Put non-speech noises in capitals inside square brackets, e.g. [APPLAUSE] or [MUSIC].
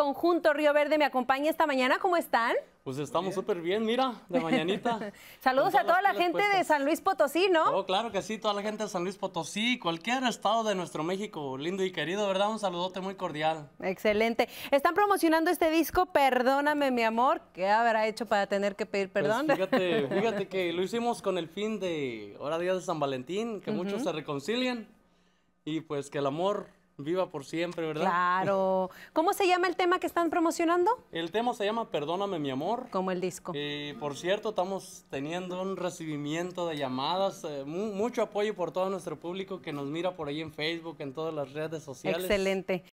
Conjunto Río Verde me acompaña esta mañana. ¿Cómo están? Pues estamos súper bien, mira, de [LAUGHS] mañanita. Saludos a toda la gente de San Luis Potosí, ¿no? Oh, claro que sí, toda la gente de San Luis Potosí, cualquier estado de nuestro México, lindo y querido, ¿verdad? Un saludote muy cordial. Excelente. Están promocionando este disco, Perdóname, mi amor. ¿Qué habrá hecho para tener que pedir pues perdón? fíjate, [LAUGHS] fíjate que lo hicimos con el fin de Hora Día de San Valentín, que muchos se reconcilien y pues que el amor viva por siempre, ¿verdad? Claro. ¿Cómo se llama el tema que están promocionando? El tema se llama Perdóname mi amor. Como el disco. Eh, por cierto, estamos teniendo un recibimiento de llamadas, eh, mucho apoyo por todo nuestro público que nos mira por ahí en Facebook, en todas las redes sociales. Excelente.